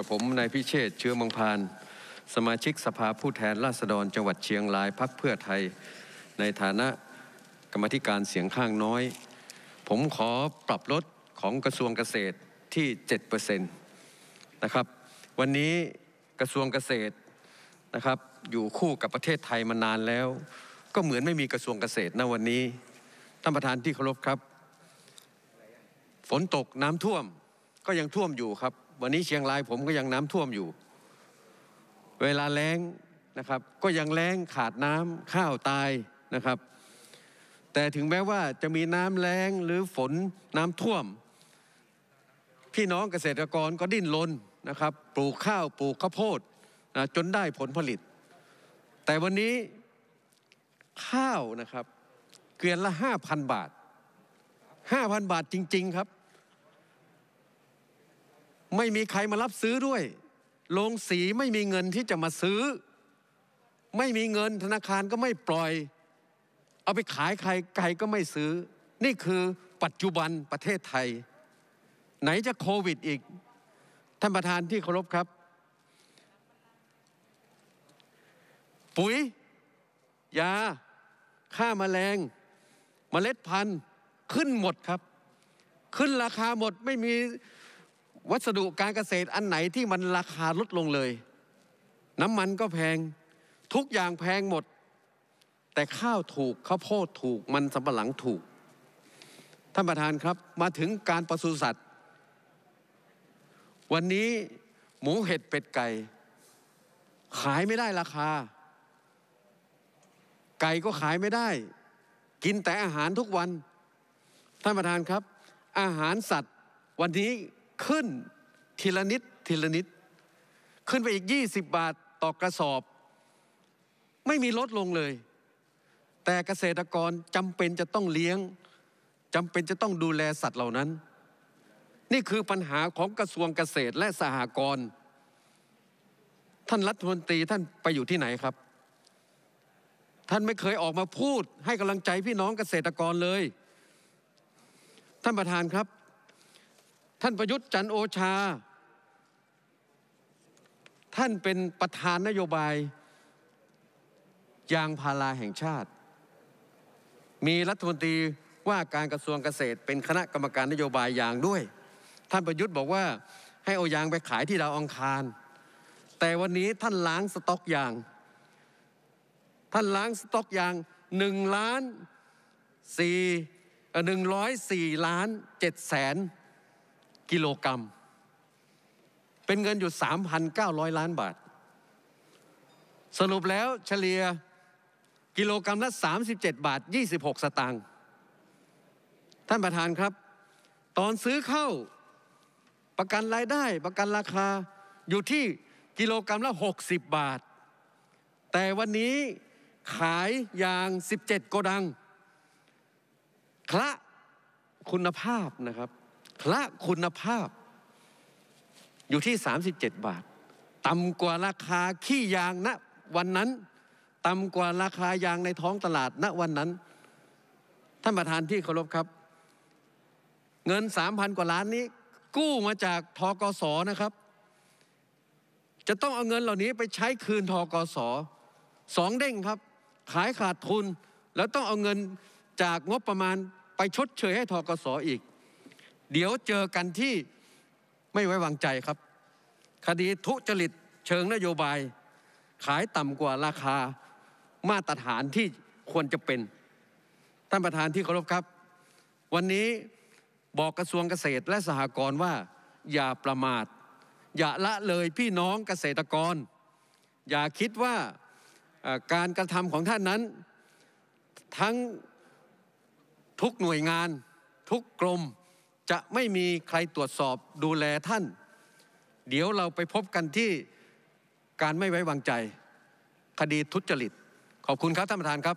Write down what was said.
ับผมนายพิเชษเชื้อมังพาน สมาชิกสภาผู้แทนราษฎรจังหวัดเชียงรายพักเพื่อไทยในฐานะกรรมธิการเสียงข้างน้อย ผมขอปรับลดของกระทรวงเกษตรที่7%นะครับ วันนี้กระทรวงเกษตรนะครับ อยู่คู่กับประเทศไทยมานานแล้ว ก็เหมือนไม่มีกระทรวงเกษตรนะวันนี้ท่านประธานที่เคารพครับ ฝนตกน้ำท่วมก็ยังท่วมอยู่ครับวันนี้เชียงรายผมก็ยังน้ำท่วมอยู่ เวลาแล้งนะครับก็ยังแล้งขาดน้ำข้าวตายนะครับ แต่ถึงแม้ว่าจะมีน้ำแล้งหรือฝนน้ำท่วม พี่น้องเกษตรกรก็ดิ้นรนนะครับ ปลูกข้าวปลูกข้าวโพดนะจนได้ผลผลิต แต่วันนี้ข้าวนะครับเกวียนละห้าพันบาทห้าพันบาทจริง ๆ ครับไม่มีใครมารับซื้อด้วยโรงสีไม่มีเงินที่จะมาซื้อ ไม่มีเงินธนาคารก็ไม่ปล่อยเอาไปขายใครใครก็ไม่ซื้อ นี่คือปัจจุบันประเทศไทย ไหนจะโควิดอีกท่านประธานที่เคารพครับ ปุ๋ยยาค่ามาแมลงมเมล็ดพันธุ์ ขึ้นหมดครับ ขึ้นราคาหมดไม่มีวัสดุการเกษตรอันไหนที่มันราคาลดลงเลย น้ำมันก็แพงทุกอย่างแพงหมด แต่ข้าวถูกข้าวโพดถูกมันสำปะหลังถูก ท่านประธานครับมาถึงการปรศุสัตว์ วันนี้หมูเห็ดเป็ดไก่ ขายไม่ได้ราคา ไก่ก็ขายไม่ได้ กินแต่อาหารทุกวันท่านประธานครับ อาหารสัตว์วันนี้ขึ้นทีละนิดทีละนิด ขึ้นไปอีก 20 บาทต่อกระสอบ ไม่มีลดลงเลย แต่เกษตรกรจำเป็นจะต้องเลี้ยงจำเป็นจะต้องดูแลสัตว์เหล่านั้น นี่คือปัญหาของกระทรวงเกษตรและสหกรณ์ท่านรัฐมนตรีท่านไปอยู่ที่ไหนครับ ท่านไม่เคยออกมาพูดให้กำลังใจพี่น้องเกษตรกรเลย ท่านประธานครับท่านประยุทธ์จันโอชา ท่านเป็นประธานนโยบาย ยางพาราแห่งชาติ มีรัฐมนตรีว่าการกระทรวงเกษตรเป็นคณะกรรมการนโยบายยางด้วย ท่านประยุทธ์บอกว่าให้เอายางไปขายที่ดาวองคาร แต่วันนี้ท่านล้างสต็อกยาง ท่านล้างสต็อกยางหนึ่งล้านสี่หนึ่งร้อยสี่ล้านเจ็ดแสนกิโลกรรมัมเป็นเงินอยู่ 3,900 ล้านบาท สรุปแล้วเฉลี่ย กิโลกรรัมละ 37 บาท 26 สตางค์ท่านประธานครับ ตอนซื้อเข้าประกันรายได้ประกันราคาอยู่ที่กิโลกรรัมละ 60 บาท แต่วันนี้ขายอย่าง 17โกดังคละคุณภาพนะครับพระคุณภาพอยู่ที่ 37 บาทต่ำกว่าราคาขี้ยางณนะวันนั้นต่ำกว่าราคายางในท้องตลาดณนะวันนั้นท่านประธานที่เคารพครับ เงิน 3,000กว่าล้านนี้ กู้มาจากทกศนะครับ จะต้องเอาเงินเหล่านี้ไปใช้คืนทกศสองเด้งครับขายขาดทุน แล้วต้องเอาเงินจากงบประมาณไปชดเชยให้ทกศออีกเดี๋ยวเจอกันที่ไม่ไว้วางใจครับ คดีทุจริตเชิงนโยบาย ขายต่ำกว่าราคามาตรฐานที่ควรจะเป็น ท่านประธานที่เคารพครับ วันนี้บอกกระทรวงเกษตรและสหกรณ์ว่าอย่าประมาท อย่าละเลยพี่น้องเกษตรกร อย่าคิดว่าการกระทำของท่านนั้น ทั้งทุกหน่วยงานทุกกรมจะไม่มีใครตรวจสอบดูแลท่าน เดี๋ยวเราไปพบกันที่การไม่ไว้วางใจ คดีทุจริต ขอบคุณครับท่านประธานครับ